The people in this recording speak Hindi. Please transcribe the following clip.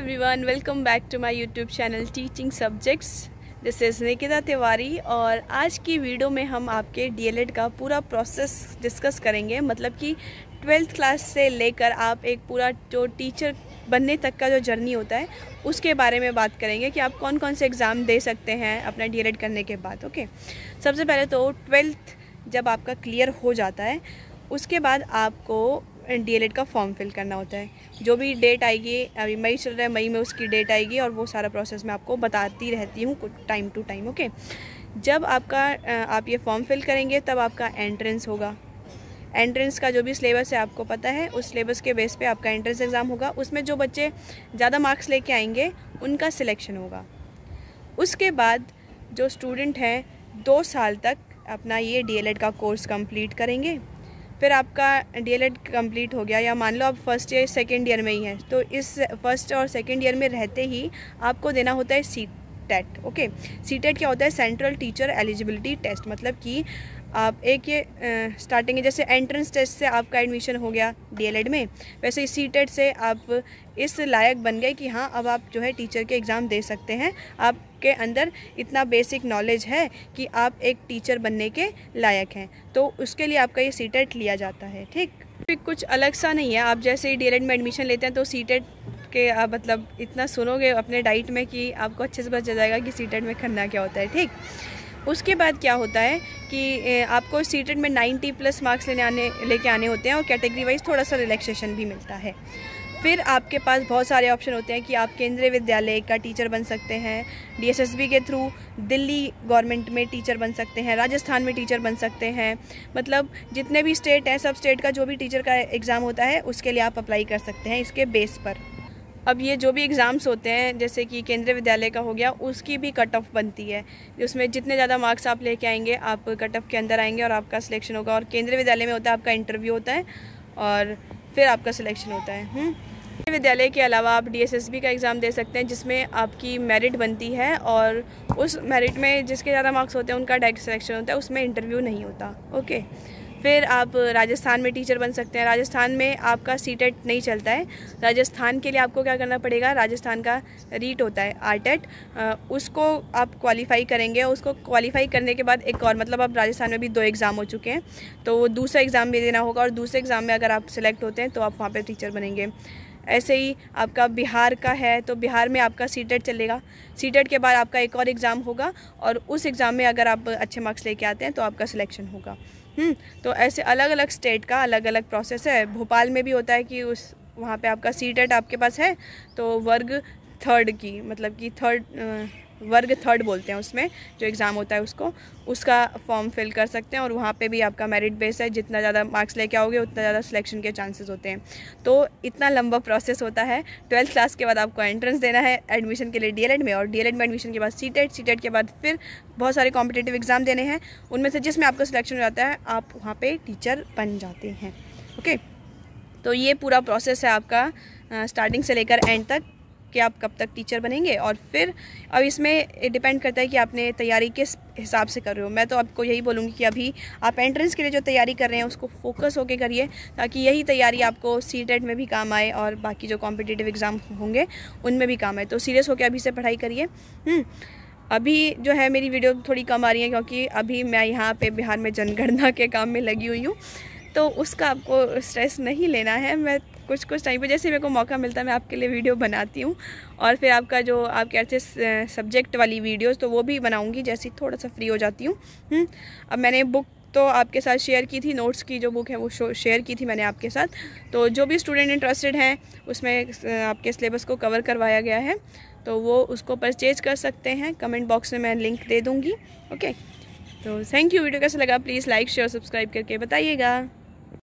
Everyone welcome back to my YouTube channel teaching subjects this is Nikita Tiwari और आज की वीडियो में हम आपके डीएलएड का पूरा प्रोसेस डिस्कस करेंगे मतलब कि ट्वेल्थ क्लास से लेकर आप एक पूरा जो टीचर बनने तक का जो जर्नी होता है उसके बारे में बात करेंगे कि आप कौन कौन से एग्ज़ाम दे सकते हैं अपना डी करने के बाद ओके सबसे पहले तो ट्वेल्थ जब आपका क्लियर हो जाता है उसके बाद आपको डी का फॉर्म फिल करना होता है जो भी डेट आएगी अभी मई चल रहा है मई में उसकी डेट आएगी और वो सारा प्रोसेस मैं आपको बताती रहती हूँ टाइम टू टाइम ओके जब आपका आप ये फॉर्म फिल करेंगे तब आपका एंट्रेंस होगा एंट्रेंस का जो भी सिलेबस है आपको पता है उस सिलेबस के बेस पे आपका एंट्रेंस एग्ज़ाम होगा उसमें जो बच्चे ज़्यादा मार्क्स लेके आएंगे उनका सिलेक्शन होगा उसके बाद जो स्टूडेंट हैं दो साल तक अपना ये डीएलएड का कोर्स कंप्लीट करेंगे फिर आपका डी एल कंप्लीट हो गया या मान लो आप फर्स्ट ईयर सेकेंड ईयर में ही हैं तो इस फर्स्ट और सेकेंड ईयर में रहते ही आपको देना होता है CTET okay CTET क्या होता है सेंट्रल टीचर एलिजिबिलिटी टेस्ट मतलब कि आप एक ये स्टार्टिंग है जैसे एंट्रेंस टेस्ट से आपका एडमिशन हो गया डीएलएड e में वैसे सी टेट e से आप इस लायक बन गए कि हाँ अब आप जो है टीचर के एग्ज़ाम दे सकते हैं आपके अंदर इतना बेसिक नॉलेज है कि आप एक टीचर बनने के लायक हैं तो उसके लिए आपका ये सी टेट e लिया जाता है ठीक कुछ अलग सा नहीं है आप जैसे ही डी में एडमिशन लेते हैं तो सी टेट आपके आप मतलब इतना सुनोगे अपने डाइट में कि आपको अच्छे से पता जाएगा कि सीटेड में खरना क्या होता है ठीक उसके बाद क्या होता है कि आपको सीटेड में 90 प्लस मार्क्स लेने आने लेके आने होते हैं और कैटेगरी वाइज थोड़ा सा रिलैक्सेशन भी मिलता है फिर आपके पास बहुत सारे ऑप्शन होते हैं कि आप केंद्रीय विद्यालय का टीचर बन सकते हैं डीएसएसबी के थ्रू दिल्ली गवर्नमेंट में टीचर बन सकते हैं राजस्थान में टीचर बन सकते हैं मतलब जितने भी स्टेट हैं सब स्टेट का जो भी टीचर का एग्ज़ाम होता है उसके लिए आप अप्लाई कर सकते हैं इसके बेस पर अब ये जो भी एग्ज़ाम्स होते हैं जैसे कि केंद्रीय विद्यालय का हो गया उसकी भी कट ऑफ बनती है उसमें जितने ज़्यादा मार्क्स आप लेके आएंगे आप कट ऑफ के अंदर आएंगे और आपका सिलेक्शन होगा और केंद्रीय विद्यालय में होता है आपका इंटरव्यू होता है और फिर आपका सिलेक्शन होता है हम्म। विद्यालय के अलावा आप डी का एग्ज़ाम दे सकते हैं जिसमें आपकी मेरिट बनती है और उस मेरिट में जिसके ज़्यादा मार्क्स होते हैं उनका डायरेक्ट सिलेक्शन होता है उसमें इंटरव्यू नहीं होता ओके फिर आप राजस्थान में टीचर बन सकते हैं राजस्थान में आपका सी टेट e नहीं चलता है राजस्थान के लिए आपको क्या करना पड़ेगा राजस्थान का रीट e होता है आर टेट e उसको आप क्वालिफाई करेंगे उसको क्वालिफाई करने के बाद एक और मतलब आप राजस्थान में भी दो एग्ज़ाम हो चुके हैं तो वो दूसरा एग्ज़ाम भी देना होगा और दूसरे एग्ज़ाम में अगर आप सिलेक्ट होते हैं तो आप वहाँ पर टीचर बनेंगे ऐसे ही आपका बिहार का है तो बिहार में आपका सी टेट चलेगा सी टेट के बाद आपका एक और एग्ज़ाम होगा और उस एग्ज़ाम में अगर आप अच्छे मार्क्स लेके आते हैं तो आपका सिलेक्शन होगा हम्म, तो ऐसे अलग अलग स्टेट का अलग अलग प्रोसेस है भोपाल में भी होता है कि उस वहाँ पे आपका सीट एट आपके पास है तो वर्ग थर्ड की मतलब कि थर्ड वर्ग थर्ड बोलते हैं उसमें जो एग्ज़ाम होता है उसको उसका फॉर्म फिल कर सकते हैं और वहाँ पे भी आपका मेरिट बेस है जितना ज़्यादा मार्क्स लेके आओगे उतना ज़्यादा सिलेक्शन के चांसेस होते हैं तो इतना लंबा प्रोसेस होता है ट्वेल्थ क्लास के बाद आपको एंट्रेंस देना है एडमिशन के लिए डी में और डी में एडमिशन के बाद सी टेट सी के बाद फिर बहुत सारे कॉम्पिटेटिव एग्ज़ाम देने हैं उनमें से जिसमें आपका सिलेक्शन हो जाता है आप वहाँ पर टीचर बन जाते हैं ओके तो ये पूरा प्रोसेस है आपका स्टार्टिंग से लेकर एंड तक कि आप कब तक टीचर बनेंगे और फिर अब इसमें डिपेंड करता है कि आपने तैयारी किस हिसाब से कर रहे हो मैं तो आपको यही बोलूँगी कि अभी आप एंट्रेंस के लिए जो तैयारी कर रहे हैं उसको फोकस होकर करिए ताकि यही तैयारी आपको सी टेट में भी काम आए और बाकी जो कॉम्पिटिटिव एग्ज़ाम होंगे उनमें भी काम आए तो सीरियस होकर अभी से पढ़ाई करिए हम्म, अभी जो है मेरी वीडियो थोड़ी कम आ रही है क्योंकि अभी मैं यहाँ पे बिहार में जनगणना के काम में लगी हुई हूँ तो उसका आपको स्ट्रेस नहीं लेना है मैं कुछ कुछ टाइम पर जैसे मेरे को मौका मिलता है मैं आपके लिए वीडियो बनाती हूँ और फिर आपका जो आपके अच्छे सब्जेक्ट वाली वीडियोस तो वो भी बनाऊँगी जैसे थोड़ा सा फ्री हो जाती हूँ हम्म, अब मैंने बुक तो आपके साथ शेयर की थी नोट्स की जो बुक है वो शेयर की थी मैंने आपके साथ तो जो भी स्टूडेंट इंटरेस्टेड हैं उसमें आपके सिलेबस को कवर करवाया गया है तो वो उसको परचेज कर सकते हैं कमेंट बॉक्स में मैं लिंक दे दूँगी ओके तो थैंक यू वीडियो कैसा लगा प्लीज़ लाइक शेयर सब्सक्राइब करके बताइएगा